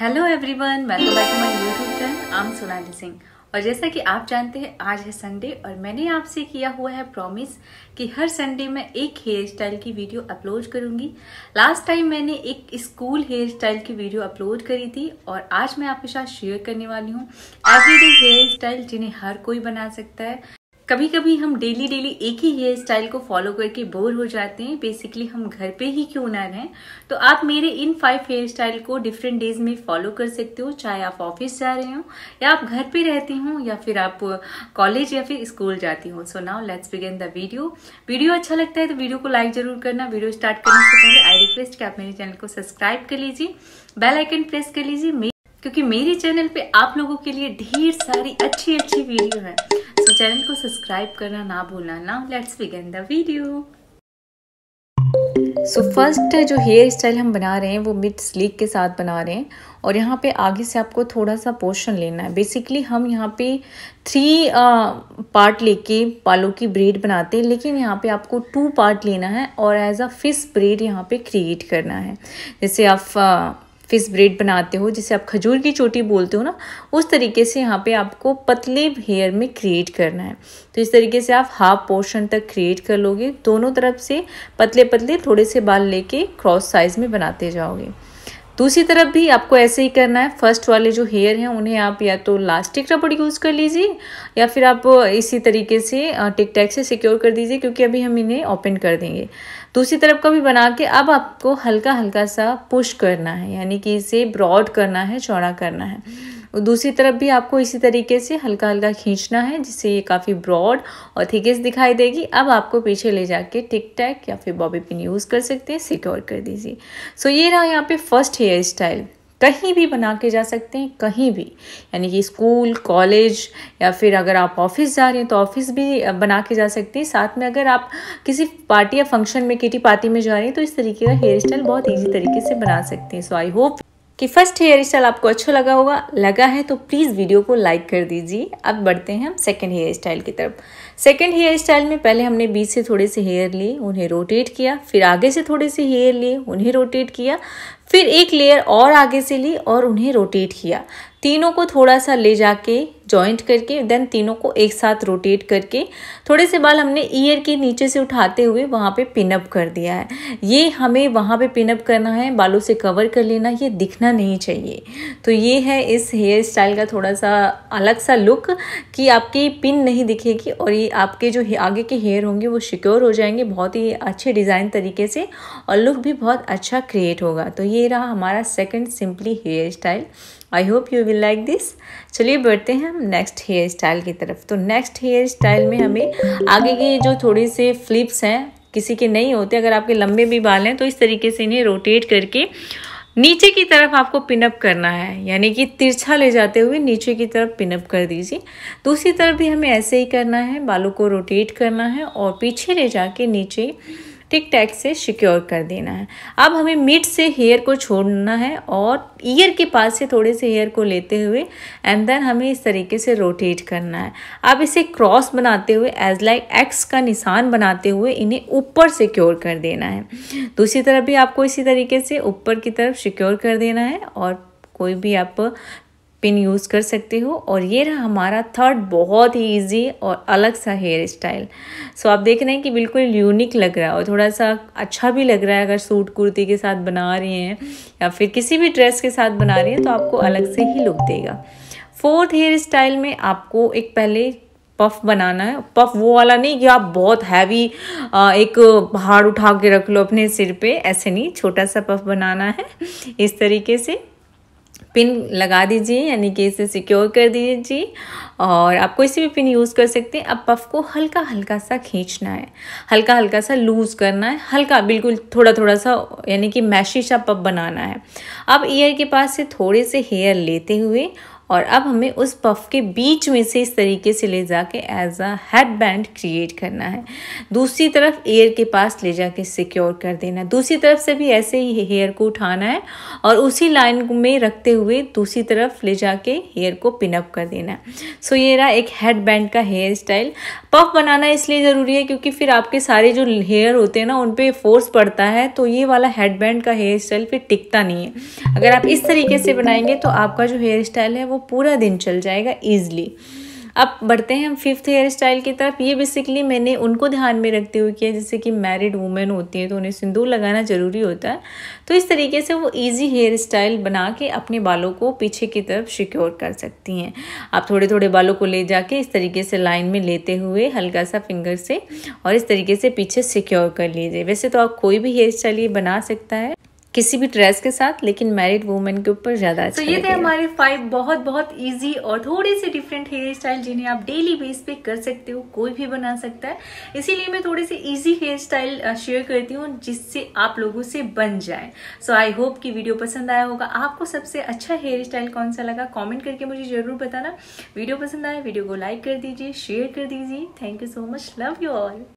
hello everyone welcome back to my YouTube channel I'm Sonali Singh और जैसा कि आप जानते हैं आज है संडे और मैंने आपसे किया हुआ है प्रॉमिस कि हर संडे मैं एक हेयर स्टाइल की वीडियो अपलोड करूंगी लास्ट टाइम मैंने एक स्कूल हेयर स्टाइल की वीडियो अपलोड करी थी और आज मैं आपके साथ शेयर करने वाली हूँ एवरीडे हेयर स्टाइल जिन्हें हर कोई बना सकता है कभी कभी हम डेली डेली एक ही हेयर स्टाइल को फॉलो करके बोर हो जाते हैं बेसिकली हम घर पे ही क्यों ना रहें तो आप मेरे इन फाइव हेयर स्टाइल को डिफरेंट डेज में फॉलो कर सकते हो चाहे आप ऑफिस जा रहे हो या आप घर पे रहते हो या फिर आप कॉलेज या फिर स्कूल जाती हो so now let's begin the video video अच्छा लगता है तो वीडियो को लाइक जरूर करना वीडियो स्टार्ट करने से पहले आई रिक्वेस्ट कि आप मेरे चैनल को सब्सक्राइब कर लीजिए बेल आइकन प्रेस कर लीजिए क्योंकि मेरे चैनल पे आप लोगों के लिए ढेर सारी अच्छी अच्छी वीडियो है तो चैनल को सब्सक्राइब करना ना भूलना ना let's begin the video so so first जो हेयर स्टाइल हम बना रहे हैं वो मिड स्लीक के साथ बना रहे हैं और यहाँ पे आगे से आपको थोड़ा सा पोर्शन लेना है बेसिकली हम यहाँ पे थ्री पार्ट लेके पालों की ब्रेड बनाते हैं लेकिन यहाँ पे आपको टू पार्ट लेना है और एज अ फिस ब्रेड यहाँ पे क्रिएट करना है जैसे आप फिश ब्रेड बनाते हो जिसे आप खजूर की चोटी बोलते हो ना उस तरीके से यहाँ पे आपको पतले हेयर में क्रिएट करना है तो इस तरीके से आप हाफ पोर्शन तक क्रिएट कर लोगे दोनों तरफ से पतले पतले थोड़े से बाल लेके क्रॉस साइज़ में बनाते जाओगे दूसरी तरफ भी आपको ऐसे ही करना है फर्स्ट वाले जो हेयर हैं उन्हें आप या तो लास्टिक रबड़ यूज़ कर लीजिए या फिर आप इसी तरीके से टिक टैक से सिक्योर कर दीजिए क्योंकि अभी हम इन्हें ओपन कर देंगे दूसरी तरफ का भी बना के अब आपको हल्का हल्का सा पुश करना है यानी कि इसे ब्रॉड करना है चौड़ा करना है दूसरी तरफ भी आपको इसी तरीके से हल्का हल्का खींचना है जिससे ये काफ़ी ब्रॉड और थिकेस दिखाई देगी अब आपको पीछे ले जाके टिक टैक या फिर बॉबी पिन यूज़ कर सकते हैं सिक्योर कर दीजिए सो ये रहा यहाँ पे फर्स्ट हेयर स्टाइल कहीं भी बना के जा सकते हैं कहीं भी यानी कि स्कूल कॉलेज या फिर अगर आप ऑफिस जा रहे हैं तो ऑफिस भी बना के जा सकते हैं साथ में अगर आप किसी पार्टी या फंक्शन में किटी पार्टी में जा रहे हैं तो इस तरीके का हेयर स्टाइल बहुत ईजी तरीके से बना सकते हैं सो आई होप कि फर्स्ट हेयर स्टाइल आपको अच्छा लगा होगा लगा है तो प्लीज़ वीडियो को लाइक कर दीजिए अब बढ़ते हैं हम सेकेंड हेयर स्टाइल की तरफ सेकेंड हेयर स्टाइल में पहले हमने बीच से थोड़े से हेयर लिए उन्हें रोटेट किया फिर आगे से थोड़े से हेयर लिए उन्हें रोटेट किया फिर एक लेयर और आगे से ली और उन्हें रोटेट किया तीनों को थोड़ा सा ले जाके जॉइंट करके देन तीनों को एक साथ रोटेट करके थोड़े से बाल हमने ईयर के नीचे से उठाते हुए वहाँ पे पिनअप कर दिया है ये हमें वहाँ पे पिनअप करना है बालों से कवर कर लेना ये दिखना नहीं चाहिए तो ये है इस हेयर स्टाइल का थोड़ा सा अलग सा लुक कि आपकी पिन नहीं दिखेगी और ये आपके जो आगे के हेयर होंगे वो सिक्योर हो जाएंगे बहुत ही अच्छे डिज़ाइन तरीके से और लुक भी बहुत अच्छा क्रिएट होगा तो ये रहा हमारा second simply hair style I hope you will like this चलिए बढ़ते हैं नेक्स्ट हेयर स्टाइल की तरफ तो नेक्स्ट हेयर स्टाइल में हमें आगे के जो थोड़े से फ्लिप्स हैं किसी के नहीं होते अगर आपके लंबे भी बाल हैं तो इस तरीके से इन्हें रोटेट करके नीचे की तरफ आपको पिनअप करना है यानी कि तिरछा ले जाते हुए नीचे की तरफ पिनअप कर दीजिए दूसरी तो तरफ भी हमें ऐसे ही करना है बालों को रोटेट करना है और पीछे ले जाके नीचे टिक टैक से सिक्योर कर देना है अब हमें मिड से हेयर को छोड़ना है और ईयर के पास से थोड़े से हेयर को लेते हुए एंड देन हमें इस तरीके से रोटेट करना है अब इसे क्रॉस बनाते हुए एज लाइक एक्स का निशान बनाते हुए इन्हें ऊपर सिक्योर कर देना है दूसरी तरफ भी आपको इसी तरीके से ऊपर की तरफ सिक्योर कर देना है और कोई भी आप पिन यूज़ कर सकते हो और ये रहा हमारा थर्ड बहुत ही ईजी और अलग सा हेयर स्टाइल सो आप देख रहे हैं कि बिल्कुल यूनिक लग रहा है और थोड़ा सा अच्छा भी लग रहा है अगर सूट कुर्ती के साथ बना रहे हैं या फिर किसी भी ड्रेस के साथ बना रहे हैं तो आपको अलग से ही लुक देगा फोर्थ हेयर स्टाइल में आपको एक पहले पफ बनाना है पफ वो वाला नहीं कि आप बहुत हैवी एक पहाड़ उठा के रख लो अपने सिर पे ऐसे नहीं छोटा सा पफ बनाना है इस तरीके से पिन लगा दीजिए यानी कि इसे सिक्योर कर दीजिए और आप कोई सी भी पिन यूज़ कर सकते हैं अब पफ को हल्का हल्का सा खींचना है हल्का हल्का सा लूज़ करना है हल्का बिल्कुल थोड़ा थोड़ा सा यानी कि मैशी सा पफ बनाना है अब ईयर के पास से थोड़े से हेयर लेते हुए और अब हमें उस पफ के बीच में से इस तरीके से ले जाके as a head band create करना है दूसरी तरफ एयर के पास ले जाके सिक्योर कर देना दूसरी तरफ से भी ऐसे ही हेयर को उठाना है और उसी लाइन में रखते हुए दूसरी तरफ ले जाके हेयर को पिनअप कर देना है सो ये रहा एक हेड बैंड का हेयर स्टाइल पफ बनाना इसलिए ज़रूरी है क्योंकि फिर आपके सारे जो हेयर होते हैं ना उन पर फोर्स पड़ता है तो ये वाला हेड बैंड का हेयर स्टाइल फिर टिकता नहीं है अगर आप इस तरीके से बनाएंगे तो आपका जो हेयर स्टाइल है वो पूरा दिन चल जाएगा ईजिली अब बढ़ते हैं हम फिफ्थ हेयर स्टाइल की तरफ ये बेसिकली मैंने उनको ध्यान में रखते हुए किया जैसे कि मैरिड वूमेन होती हैं तो उन्हें सिंदूर लगाना ज़रूरी होता है तो इस तरीके से वो इजी हेयर स्टाइल बना के अपने बालों को पीछे की तरफ सिक्योर कर सकती हैं आप थोड़े थोड़े बालों को ले जाके इस तरीके से लाइन में लेते हुए हल्का सा फिंगर से और इस तरीके से पीछे सिक्योर कर लीजिए वैसे तो आप कोई भी हेयर स्टाइल ये बना सकता है किसी भी ड्रेस के साथ लेकिन मैरिड वुमेन के ऊपर ज़्यादा तो अच्छा तो ये थे हमारे फाइव बहुत बहुत इजी और थोड़े से डिफरेंट हेयर स्टाइल जिन्हें आप डेली बेस पे कर सकते हो कोई भी बना सकता है इसीलिए मैं थोड़े से इजी हेयर स्टाइल शेयर करती हूँ जिससे आप लोगों से बन जाए सो आई होप कि वीडियो पसंद आया होगा आपको सबसे अच्छा हेयर स्टाइल कौन सा लगा कॉमेंट करके मुझे ज़रूर बताना वीडियो पसंद आया वीडियो को लाइक कर दीजिए शेयर कर दीजिए thank you so much love you all